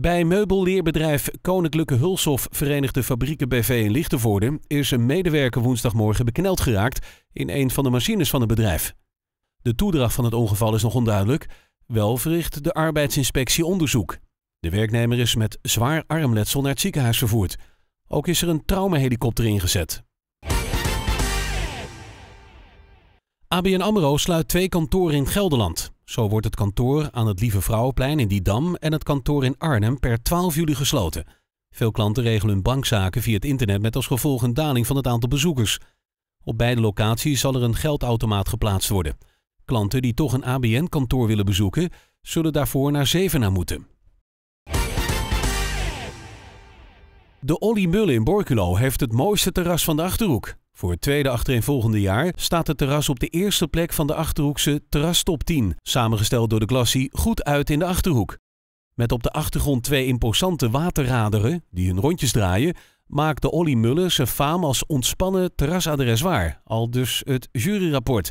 Bij meubelleerbedrijf Koninklijke Hulshof Verenigde Fabrieken BV in Lichtenvoorde is een medewerker woensdagmorgen bekneld geraakt in een van de machines van het bedrijf. De toedracht van het ongeval is nog onduidelijk, wel verricht de arbeidsinspectie onderzoek. De werknemer is met zwaar armletsel naar het ziekenhuis vervoerd. Ook is er een traumahelikopter ingezet. ABN AMRO sluit twee kantoren in Gelderland. Zo wordt het kantoor aan het Lieve Vrouwenplein in Didam en het kantoor in Arnhem per 12 juli gesloten. Veel klanten regelen hun bankzaken via het internet met als gevolg een daling van het aantal bezoekers. Op beide locaties zal er een geldautomaat geplaatst worden. Klanten die toch een ABN-kantoor willen bezoeken, zullen daarvoor naar Zevenaar moeten. De Olly Mullen in Borculo heeft het mooiste terras van de Achterhoek. Voor het tweede achtereenvolgende jaar staat het terras op de eerste plek van de Achterhoekse Terras Top 10, samengesteld door de klassie Goed uit in de Achterhoek. Met op de achtergrond twee imposante waterraderen die hun rondjes draaien, maakte Olly Muller zijn faam als ontspannen terrasadres waar, al dus het juryrapport.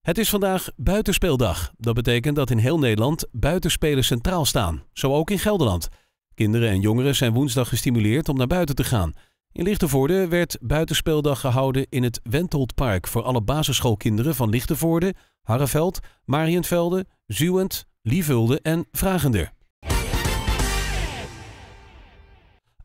Het is vandaag buitenspeeldag. Dat betekent dat in heel Nederland buitenspelen centraal staan, zo ook in Gelderland. Kinderen en jongeren zijn woensdag gestimuleerd om naar buiten te gaan. In Lichtenvoorde werd buitenspeeldag gehouden in het Wentoldpark voor alle basisschoolkinderen van Lichtenvoorde, Harreveld, Marienvelde, Zuwend, Lievulde en Vragender.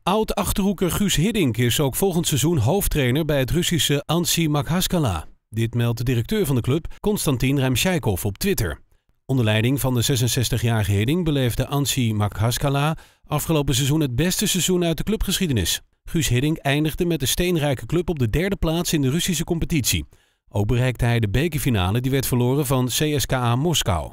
Oud-Achterhoeker Guus Hiddink is ook volgend seizoen hoofdtrainer bij het Russische Ansi Makhaskala. Dit meldt de directeur van de club, Konstantin Remsjaikov op Twitter. Onder leiding van de 66-jarige Hidding beleefde Ansi Makhaskala afgelopen seizoen het beste seizoen uit de clubgeschiedenis. Guus Hidding eindigde met de steenrijke club op de derde plaats in de Russische competitie. Ook bereikte hij de bekerfinale die werd verloren van CSKA Moskou.